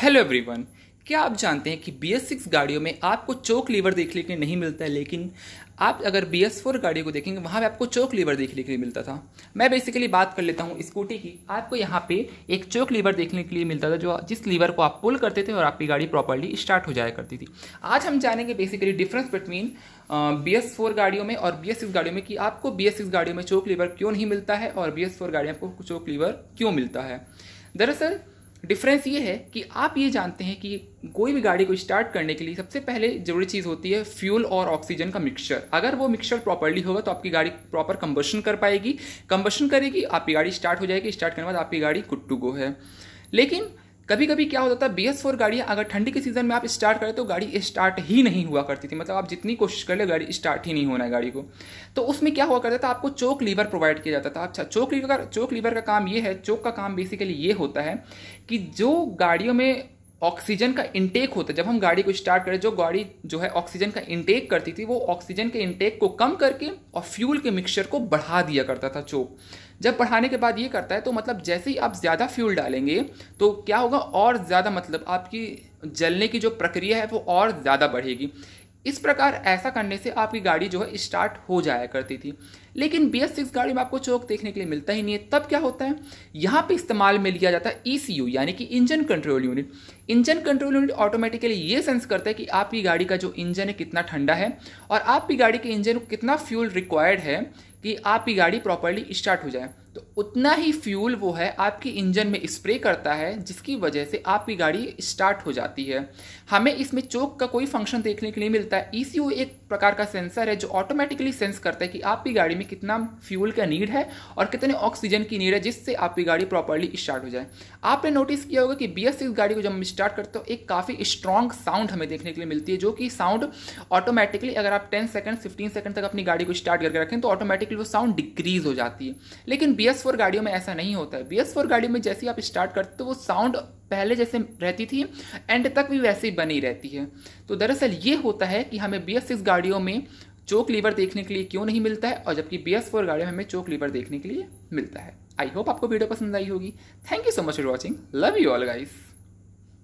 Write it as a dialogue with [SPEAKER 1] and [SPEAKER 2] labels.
[SPEAKER 1] hello everyone क्या आप जानते हैं कि बी एस सिक्स गाड़ियों में आपको चौक लीवर देखने के लिए नहीं मिलता है लेकिन आप अगर बी एस फोर गाड़ियों को देखेंगे वहाँ पे आपको चौक लीवर देखने के लिए मिलता था मैं बेसिकली बात कर लेता हूँ स्कूटी की आपको यहाँ पे एक चौक लीवर देखने के लिए मिलता था जो जिस लीवर को आप पुल करते थे और आपकी गाड़ी प्रॉपरली स्टार्ट हो जाया करती थी आज हम जानेंगे basically difference between B S four गाड़ियों में और बी एस सिक्स गाड़ियों में कि आपको बी एस सिक्स गाड़ियों में चौक लीवर क्यों नहीं मिलता है और बी एस फोर गाड़ियों को चौक लीवर क्यों मिलता है दरअसल डिफरेंस ये है कि आप ये जानते हैं कि कोई भी गाड़ी को स्टार्ट करने के लिए सबसे पहले जरूरी चीज़ होती है फ्यूल और ऑक्सीजन का मिक्सचर अगर वो मिक्सचर प्रॉपरली होगा तो आपकी गाड़ी प्रॉपर कंबशन कर पाएगी कंबशन करेगी आपकी गाड़ी स्टार्ट हो जाएगी स्टार्ट करने के बाद आपकी गाड़ी गुड टू गो है लेकिन कभी कभी क्या होता था बी एस फोर गाड़ियाँ अगर ठंडी के सीज़न में आप स्टार्ट करें तो गाड़ी स्टार्ट ही नहीं हुआ करती थी मतलब आप जितनी कोशिश कर ले गाड़ी स्टार्ट ही नहीं होना है गाड़ी को तो उसमें क्या हुआ करता था आपको चोक लीवर प्रोवाइड किया जाता था अच्छा चोक लीवर का चोक लीवर का काम ये है चोक का काम बेसिकली ये होता है कि जो गाड़ियों में ऑक्सीजन का इंटेक होता है जब हम गाड़ी को स्टार्ट करें जो गाड़ी जो है ऑक्सीजन का इंटेक करती थी वो ऑक्सीजन के इंटेक को कम करके और फ्यूल के मिक्सचर को बढ़ा दिया करता था चोक जब बढ़ाने के बाद ये करता है तो मतलब जैसे ही आप ज़्यादा फ्यूल डालेंगे तो क्या होगा और ज़्यादा मतलब आपकी जलने की जो प्रक्रिया है वो और ज़्यादा बढ़ेगी इस प्रकार ऐसा करने से आपकी गाड़ी जो है स्टार्ट हो जाया करती थी लेकिन बी एस सिक्स गाड़ी में आपको चौक देखने के लिए मिलता ही नहीं है तब क्या होता है यहाँ पे इस्तेमाल में लिया जाता है ई सी यू यानी कि engine control unit engine control unit automatically ये सेंस करता है कि आपकी गाड़ी का जो इंजन है कितना ठंडा है और आपकी गाड़ी के इंजन को कितना फ्यूल रिक्वायर्ड है कि आपकी गाड़ी प्रॉपरली स्टार्ट हो जाए उतना ही फ्यूल वो है आपके इंजन में स्प्रे करता है जिसकी वजह से आपकी गाड़ी स्टार्ट हो जाती है हमें इसमें चोक का कोई फंक्शन देखने के लिए मिलता है ई एक प्रकार का सेंसर है जो ऑटोमेटिकली सेंस करता है कि आपकी गाड़ी में कितना फ्यूल का नीड है और कितने ऑक्सीजन की नीड है जिससे आपकी गाड़ी प्रॉपरली स्टार्ट हो जाए आपने नोटिस किया होगा कि बी एस गाड़ी को जब हम स्टार्ट करते हो तो एक काफ़ी स्ट्रॉन्ग साउंड हमें देखने के लिए मिलती है जो कि साउंड ऑटोमेटिकली अगर आप टेन सेकेंड फिफ्टीन सेकेंड तक अपनी गाड़ी को स्टार्ट करके रखें तो ऑटोमेटिकली वो साउंड डिक्रीज हो जाती है लेकिन बी एस फोर गाड़ियों में ऐसा नहीं होता है बी एस फोर गाड़ियों में जैसे आप स्टार्ट करते तो वो साउंड पहले जैसे रहती थी एंड तक भी वैसे ही बनी रहती है तो दरअसल ये होता है कि हमें बी एस सिक्स गाड़ियों में चोक लीवर देखने के लिए क्यों नहीं मिलता है और जबकि बी एस फोर गाड़ियों में हमें चोक लीवर देखने के लिए मिलता है आई होप आपको वीडियो पसंद आई होगी thank you so much for watching love you all guys